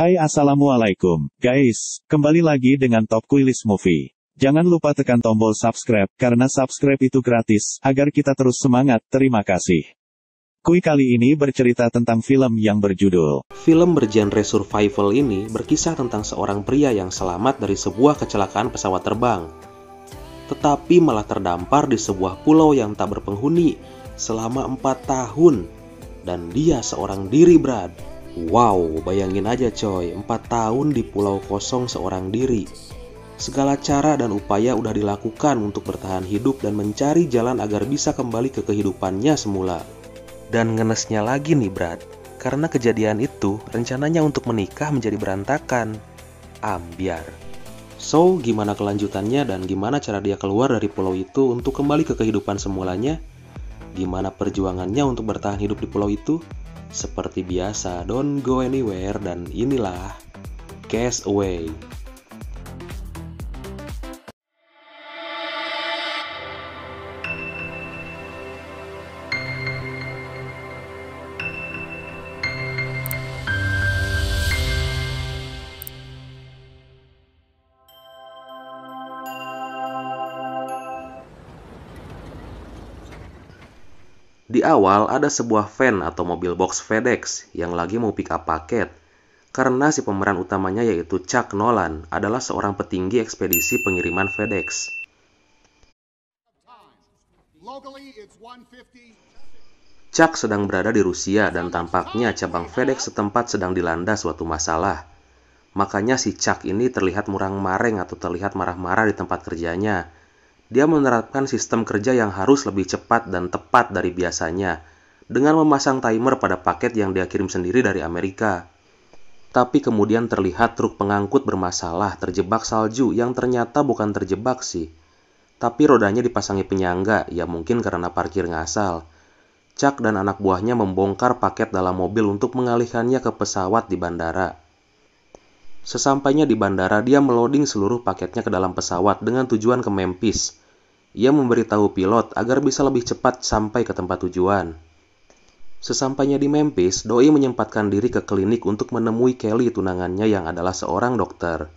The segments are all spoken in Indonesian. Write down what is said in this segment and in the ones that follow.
Hai Assalamualaikum, guys. Kembali lagi dengan Top Quilis Movie. Jangan lupa tekan tombol subscribe, karena subscribe itu gratis, agar kita terus semangat, terima kasih. Kui kali ini bercerita tentang film yang berjudul Film bergenre survival ini berkisah tentang seorang pria yang selamat dari sebuah kecelakaan pesawat terbang tetapi malah terdampar di sebuah pulau yang tak berpenghuni selama 4 tahun dan dia seorang diri Brad Wow, bayangin aja coy, 4 tahun di pulau kosong seorang diri. Segala cara dan upaya udah dilakukan untuk bertahan hidup dan mencari jalan agar bisa kembali ke kehidupannya semula. Dan ngenesnya lagi nih Brad, karena kejadian itu rencananya untuk menikah menjadi berantakan. Ambiar. So, gimana kelanjutannya dan gimana cara dia keluar dari pulau itu untuk kembali ke kehidupan semulanya? Gimana perjuangannya untuk bertahan hidup di pulau itu? Seperti biasa, don't go anywhere dan inilah cash Away. Di awal ada sebuah van atau mobil box FedEx yang lagi mau pick up paket. Karena si pemeran utamanya yaitu Chuck Nolan adalah seorang petinggi ekspedisi pengiriman FedEx. Chuck sedang berada di Rusia dan tampaknya cabang FedEx setempat sedang dilanda suatu masalah. Makanya si Chuck ini terlihat murang mareng atau terlihat marah-marah di tempat kerjanya dia menerapkan sistem kerja yang harus lebih cepat dan tepat dari biasanya, dengan memasang timer pada paket yang dia kirim sendiri dari Amerika. Tapi kemudian terlihat truk pengangkut bermasalah terjebak salju yang ternyata bukan terjebak sih. Tapi rodanya dipasangi penyangga, ya mungkin karena parkir ngasal. Chuck dan anak buahnya membongkar paket dalam mobil untuk mengalihkannya ke pesawat di bandara. Sesampainya di bandara, dia meloding seluruh paketnya ke dalam pesawat dengan tujuan ke Memphis. Ia memberitahu pilot agar bisa lebih cepat sampai ke tempat tujuan. Sesampainya di Memphis, Doi menyempatkan diri ke klinik untuk menemui Kelly tunangannya yang adalah seorang dokter.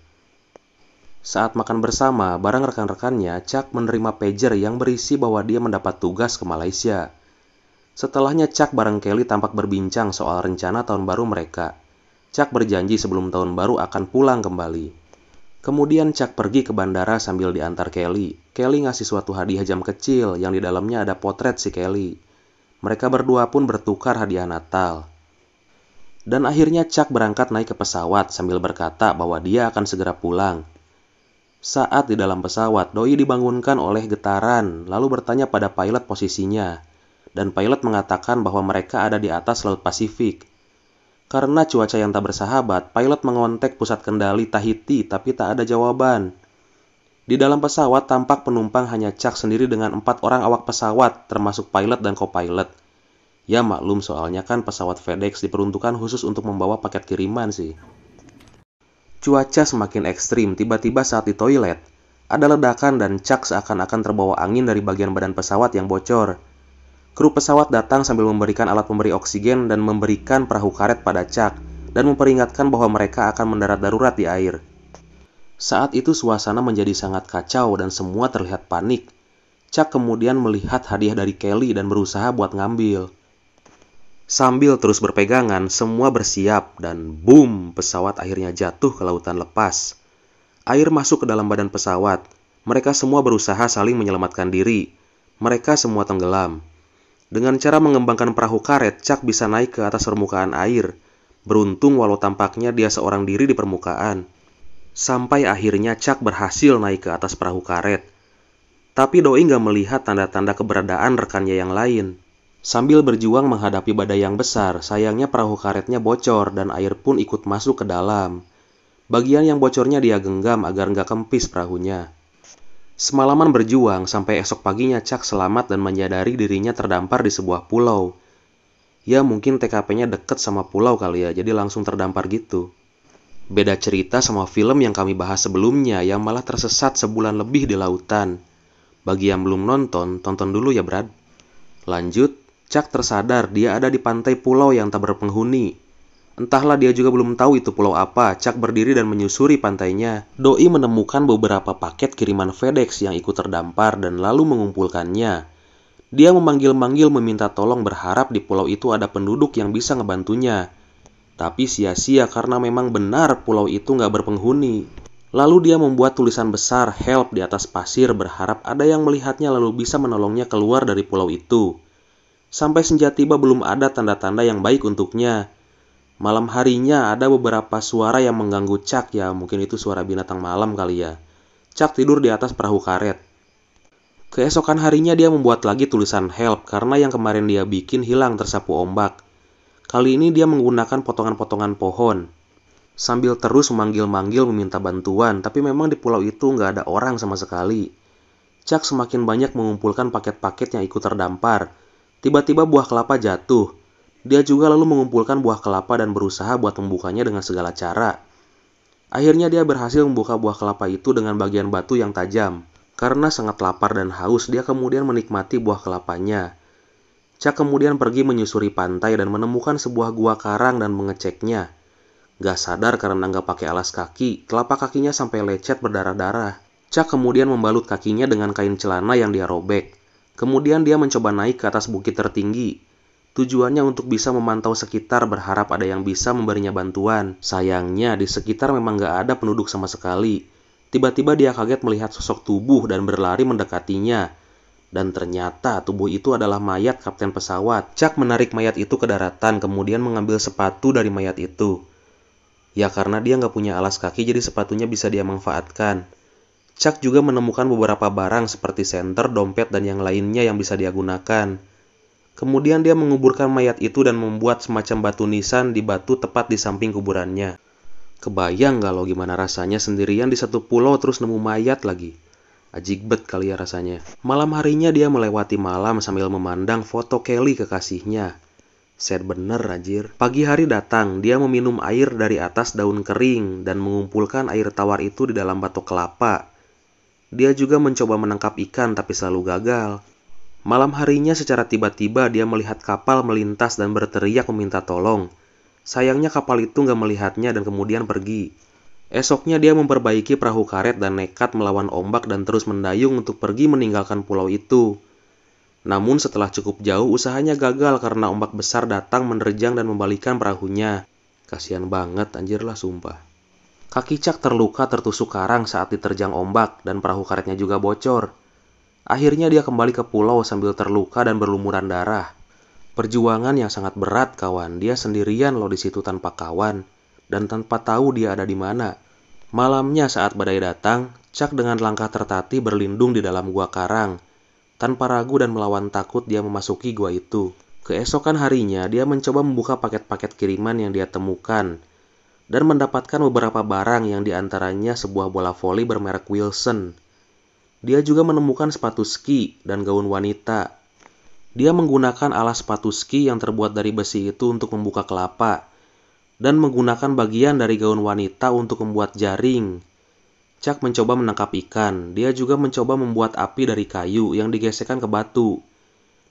Saat makan bersama, bareng rekan-rekannya, Chuck menerima pager yang berisi bahwa dia mendapat tugas ke Malaysia. Setelahnya Chuck bareng Kelly tampak berbincang soal rencana tahun baru mereka. Chuck berjanji sebelum tahun baru akan pulang kembali. Kemudian Chuck pergi ke bandara sambil diantar Kelly. Kelly ngasih suatu hadiah jam kecil yang di dalamnya ada potret si Kelly. Mereka berdua pun bertukar hadiah Natal. Dan akhirnya Chuck berangkat naik ke pesawat sambil berkata bahwa dia akan segera pulang. Saat di dalam pesawat, Doi dibangunkan oleh getaran lalu bertanya pada pilot posisinya. Dan pilot mengatakan bahwa mereka ada di atas Laut Pasifik. Karena cuaca yang tak bersahabat, pilot mengontek pusat kendali Tahiti tapi tak ada jawaban. Di dalam pesawat tampak penumpang hanya Chuck sendiri dengan empat orang awak pesawat, termasuk pilot dan co-pilot. Ya maklum soalnya kan pesawat FedEx diperuntukkan khusus untuk membawa paket kiriman sih. Cuaca semakin ekstrim, tiba-tiba saat di toilet, ada ledakan dan Chuck seakan-akan terbawa angin dari bagian badan pesawat yang bocor. Kru pesawat datang sambil memberikan alat pemberi oksigen dan memberikan perahu karet pada Chuck dan memperingatkan bahwa mereka akan mendarat darurat di air. Saat itu suasana menjadi sangat kacau dan semua terlihat panik. Chuck kemudian melihat hadiah dari Kelly dan berusaha buat ngambil. Sambil terus berpegangan, semua bersiap dan boom, pesawat akhirnya jatuh ke lautan lepas. Air masuk ke dalam badan pesawat. Mereka semua berusaha saling menyelamatkan diri. Mereka semua tenggelam. Dengan cara mengembangkan perahu karet, Chuck bisa naik ke atas permukaan air. Beruntung walau tampaknya dia seorang diri di permukaan. Sampai akhirnya Chuck berhasil naik ke atas perahu karet. Tapi Doi nggak melihat tanda-tanda keberadaan rekannya yang lain. Sambil berjuang menghadapi badai yang besar, sayangnya perahu karetnya bocor dan air pun ikut masuk ke dalam. Bagian yang bocornya dia genggam agar nggak kempis perahunya. Semalaman berjuang sampai esok paginya Cak selamat dan menyadari dirinya terdampar di sebuah pulau. Ya mungkin TKP-nya deket sama pulau kali ya, jadi langsung terdampar gitu. Beda cerita sama film yang kami bahas sebelumnya yang malah tersesat sebulan lebih di lautan. Bagi yang belum nonton, tonton dulu ya Brad. Lanjut, Cak tersadar dia ada di pantai pulau yang tak berpenghuni. Entahlah dia juga belum tahu itu pulau apa, Cak berdiri dan menyusuri pantainya. Doi menemukan beberapa paket kiriman FedEx yang ikut terdampar dan lalu mengumpulkannya. Dia memanggil-manggil meminta tolong berharap di pulau itu ada penduduk yang bisa ngebantunya. Tapi sia-sia karena memang benar pulau itu nggak berpenghuni. Lalu dia membuat tulisan besar help di atas pasir berharap ada yang melihatnya lalu bisa menolongnya keluar dari pulau itu. Sampai senja tiba belum ada tanda-tanda yang baik untuknya Malam harinya ada beberapa suara yang mengganggu Cak ya, mungkin itu suara binatang malam kali ya. Cak tidur di atas perahu karet. Keesokan harinya dia membuat lagi tulisan help karena yang kemarin dia bikin hilang tersapu ombak. Kali ini dia menggunakan potongan-potongan pohon. Sambil terus memanggil-manggil meminta bantuan, tapi memang di pulau itu nggak ada orang sama sekali. Cak semakin banyak mengumpulkan paket-paket yang ikut terdampar. Tiba-tiba buah kelapa jatuh, dia juga lalu mengumpulkan buah kelapa dan berusaha buat membukanya dengan segala cara. Akhirnya dia berhasil membuka buah kelapa itu dengan bagian batu yang tajam. Karena sangat lapar dan haus, dia kemudian menikmati buah kelapanya. Cak kemudian pergi menyusuri pantai dan menemukan sebuah gua karang dan mengeceknya. Gak sadar karena nggak pakai alas kaki, kelapa kakinya sampai lecet berdarah-darah. Cak kemudian membalut kakinya dengan kain celana yang dia robek. Kemudian dia mencoba naik ke atas bukit tertinggi. Tujuannya untuk bisa memantau sekitar berharap ada yang bisa memberinya bantuan. Sayangnya, di sekitar memang gak ada penduduk sama sekali. Tiba-tiba dia kaget melihat sosok tubuh dan berlari mendekatinya. Dan ternyata tubuh itu adalah mayat kapten pesawat. Chuck menarik mayat itu ke daratan, kemudian mengambil sepatu dari mayat itu. Ya karena dia nggak punya alas kaki jadi sepatunya bisa dia manfaatkan. Chuck juga menemukan beberapa barang seperti senter, dompet, dan yang lainnya yang bisa dia gunakan. Kemudian dia menguburkan mayat itu dan membuat semacam batu nisan di batu tepat di samping kuburannya. Kebayang gak lo gimana rasanya sendirian di satu pulau terus nemu mayat lagi? Ajigbet kali ya rasanya. Malam harinya dia melewati malam sambil memandang foto Kelly kekasihnya. Sad bener Rajir. Pagi hari datang, dia meminum air dari atas daun kering dan mengumpulkan air tawar itu di dalam batu kelapa. Dia juga mencoba menangkap ikan tapi selalu gagal. Malam harinya secara tiba-tiba dia melihat kapal melintas dan berteriak meminta tolong. Sayangnya kapal itu nggak melihatnya dan kemudian pergi. Esoknya dia memperbaiki perahu karet dan nekat melawan ombak dan terus mendayung untuk pergi meninggalkan pulau itu. Namun setelah cukup jauh usahanya gagal karena ombak besar datang menerjang dan membalikan perahunya. Kasihan banget anjir lah sumpah. Kaki Cak terluka tertusuk karang saat diterjang ombak dan perahu karetnya juga bocor. Akhirnya dia kembali ke pulau sambil terluka dan berlumuran darah. Perjuangan yang sangat berat, kawan. Dia sendirian loh di situ tanpa kawan dan tanpa tahu dia ada di mana. Malamnya saat badai datang, Cak dengan langkah tertatih berlindung di dalam gua karang. Tanpa ragu dan melawan takut, dia memasuki gua itu. Keesokan harinya, dia mencoba membuka paket-paket kiriman yang dia temukan dan mendapatkan beberapa barang yang diantaranya sebuah bola voli bermerek Wilson. Dia juga menemukan sepatu ski dan gaun wanita. Dia menggunakan alas sepatu ski yang terbuat dari besi itu untuk membuka kelapa dan menggunakan bagian dari gaun wanita untuk membuat jaring. Chuck mencoba menangkap ikan. Dia juga mencoba membuat api dari kayu yang digesekkan ke batu.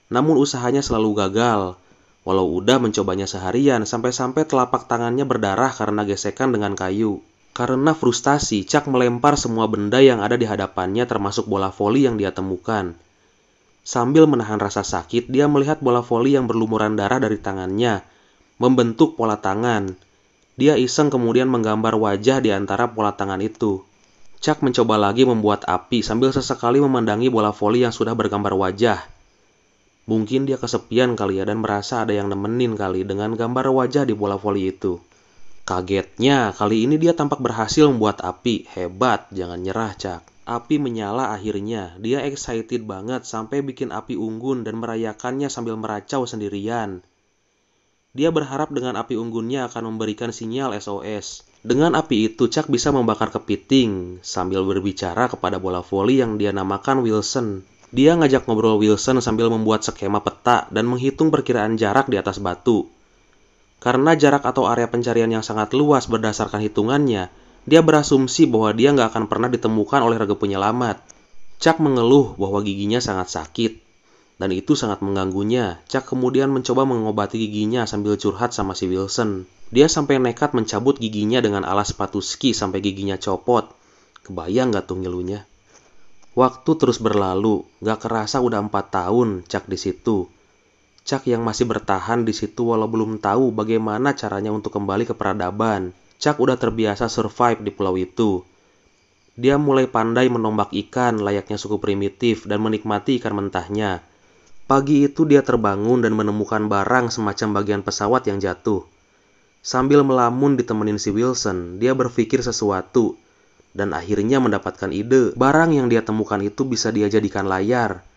Namun usahanya selalu gagal. Walau udah mencobanya seharian sampai-sampai telapak tangannya berdarah karena gesekan dengan kayu. Karena frustasi, Chuck melempar semua benda yang ada di hadapannya termasuk bola voli yang dia temukan. Sambil menahan rasa sakit, dia melihat bola voli yang berlumuran darah dari tangannya, membentuk pola tangan. Dia iseng kemudian menggambar wajah di antara pola tangan itu. Chuck mencoba lagi membuat api sambil sesekali memandangi bola voli yang sudah bergambar wajah. Mungkin dia kesepian kali ya dan merasa ada yang nemenin kali dengan gambar wajah di bola voli itu. Kagetnya, kali ini dia tampak berhasil membuat api. Hebat, jangan nyerah, Cak. Api menyala akhirnya. Dia excited banget sampai bikin api unggun dan merayakannya sambil meracau sendirian. Dia berharap dengan api unggunnya akan memberikan sinyal SOS. Dengan api itu, Cak bisa membakar kepiting sambil berbicara kepada bola voli yang dia namakan Wilson. Dia ngajak ngobrol Wilson sambil membuat skema peta dan menghitung perkiraan jarak di atas batu. Karena jarak atau area pencarian yang sangat luas berdasarkan hitungannya, dia berasumsi bahwa dia nggak akan pernah ditemukan oleh raga penyelamat. Chuck mengeluh bahwa giginya sangat sakit. Dan itu sangat mengganggunya. Chuck kemudian mencoba mengobati giginya sambil curhat sama si Wilson. Dia sampai nekat mencabut giginya dengan alas sepatu ski sampai giginya copot. Kebayang nggak tuh ngilunya? Waktu terus berlalu, gak kerasa udah 4 tahun Cak di situ. Cak yang masih bertahan di situ walau belum tahu bagaimana caranya untuk kembali ke peradaban. Cak udah terbiasa survive di pulau itu. Dia mulai pandai menombak ikan layaknya suku primitif dan menikmati ikan mentahnya. Pagi itu dia terbangun dan menemukan barang semacam bagian pesawat yang jatuh. Sambil melamun ditemenin si Wilson, dia berpikir sesuatu dan akhirnya mendapatkan ide. Barang yang dia temukan itu bisa dia jadikan layar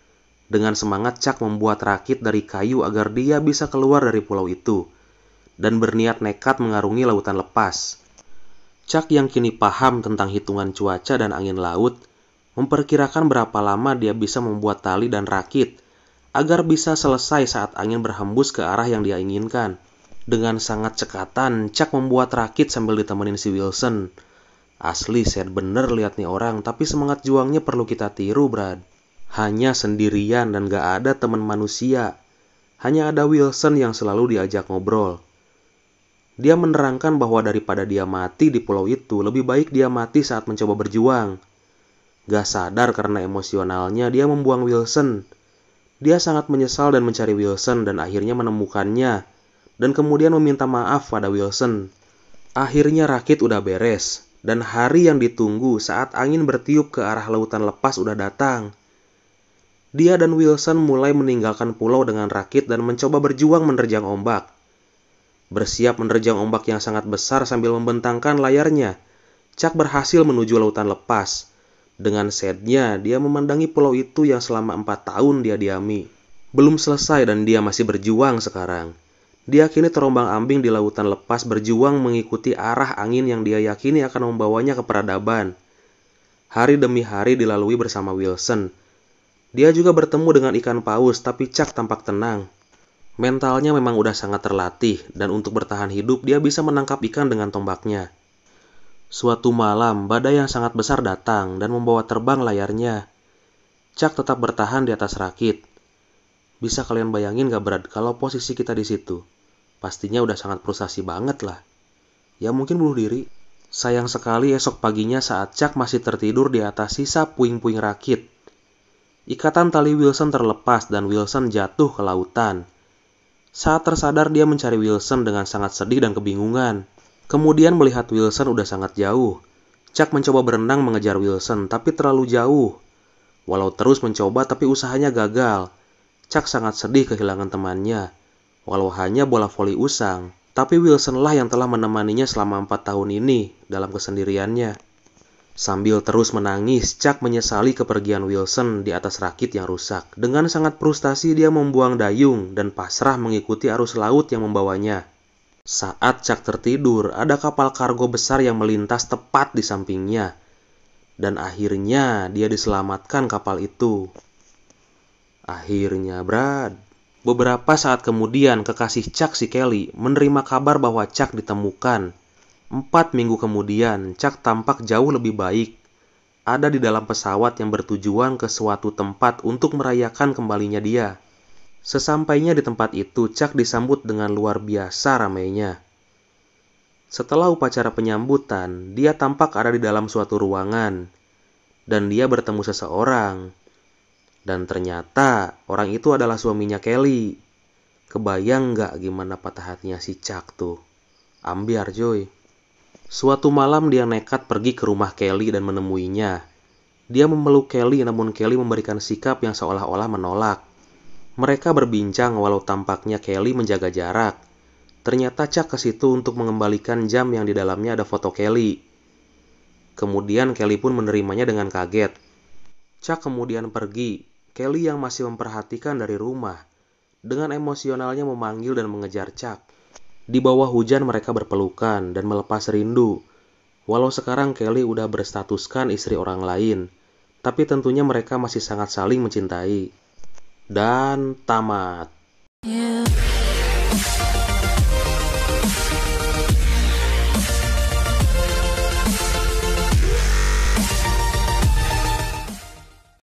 dengan semangat Cak membuat rakit dari kayu agar dia bisa keluar dari pulau itu dan berniat nekat mengarungi lautan lepas. Cak yang kini paham tentang hitungan cuaca dan angin laut memperkirakan berapa lama dia bisa membuat tali dan rakit agar bisa selesai saat angin berhembus ke arah yang dia inginkan. Dengan sangat cekatan, Cak membuat rakit sambil ditemenin si Wilson. Asli, sad bener liat nih orang, tapi semangat juangnya perlu kita tiru, Brad hanya sendirian dan gak ada teman manusia. Hanya ada Wilson yang selalu diajak ngobrol. Dia menerangkan bahwa daripada dia mati di pulau itu, lebih baik dia mati saat mencoba berjuang. Gak sadar karena emosionalnya, dia membuang Wilson. Dia sangat menyesal dan mencari Wilson dan akhirnya menemukannya. Dan kemudian meminta maaf pada Wilson. Akhirnya rakit udah beres. Dan hari yang ditunggu saat angin bertiup ke arah lautan lepas udah datang dia dan Wilson mulai meninggalkan pulau dengan rakit dan mencoba berjuang menerjang ombak. Bersiap menerjang ombak yang sangat besar sambil membentangkan layarnya, Chuck berhasil menuju lautan lepas. Dengan sednya, dia memandangi pulau itu yang selama empat tahun dia diami. Belum selesai dan dia masih berjuang sekarang. Dia kini terombang ambing di lautan lepas berjuang mengikuti arah angin yang dia yakini akan membawanya ke peradaban. Hari demi hari dilalui bersama Wilson, dia juga bertemu dengan ikan paus, tapi Cak tampak tenang. Mentalnya memang udah sangat terlatih, dan untuk bertahan hidup dia bisa menangkap ikan dengan tombaknya. Suatu malam, badai yang sangat besar datang dan membawa terbang layarnya. Cak tetap bertahan di atas rakit. Bisa kalian bayangin gak berat kalau posisi kita di situ? Pastinya udah sangat frustasi banget lah. Ya mungkin bunuh diri. Sayang sekali esok paginya saat Cak masih tertidur di atas sisa puing-puing rakit Ikatan tali Wilson terlepas dan Wilson jatuh ke lautan. Saat tersadar dia mencari Wilson dengan sangat sedih dan kebingungan. Kemudian melihat Wilson udah sangat jauh. Chuck mencoba berenang mengejar Wilson tapi terlalu jauh. Walau terus mencoba tapi usahanya gagal. Chuck sangat sedih kehilangan temannya. Walau hanya bola voli usang, tapi Wilson lah yang telah menemaninya selama empat tahun ini dalam kesendiriannya. Sambil terus menangis, Chuck menyesali kepergian Wilson di atas rakit yang rusak. Dengan sangat frustasi, dia membuang dayung dan pasrah mengikuti arus laut yang membawanya. Saat Chuck tertidur, ada kapal kargo besar yang melintas tepat di sampingnya. Dan akhirnya dia diselamatkan kapal itu. Akhirnya, Brad. Beberapa saat kemudian, kekasih Chuck si Kelly menerima kabar bahwa Chuck ditemukan Empat minggu kemudian, Chuck tampak jauh lebih baik. Ada di dalam pesawat yang bertujuan ke suatu tempat untuk merayakan kembalinya dia. Sesampainya di tempat itu, Chuck disambut dengan luar biasa ramainya. Setelah upacara penyambutan, dia tampak ada di dalam suatu ruangan, dan dia bertemu seseorang. Dan ternyata orang itu adalah suaminya Kelly. Kebayang nggak gimana patah hatinya si Chuck tuh? Ambiar, Joy. Suatu malam dia nekat pergi ke rumah Kelly dan menemuinya. Dia memeluk Kelly namun Kelly memberikan sikap yang seolah-olah menolak. Mereka berbincang walau tampaknya Kelly menjaga jarak. Ternyata Chuck ke situ untuk mengembalikan jam yang di dalamnya ada foto Kelly. Kemudian Kelly pun menerimanya dengan kaget. Chuck kemudian pergi. Kelly yang masih memperhatikan dari rumah, dengan emosionalnya memanggil dan mengejar Chuck. Di bawah hujan mereka berpelukan dan melepas rindu. Walau sekarang Kelly udah berstatuskan istri orang lain, tapi tentunya mereka masih sangat saling mencintai. Dan tamat. Yeah.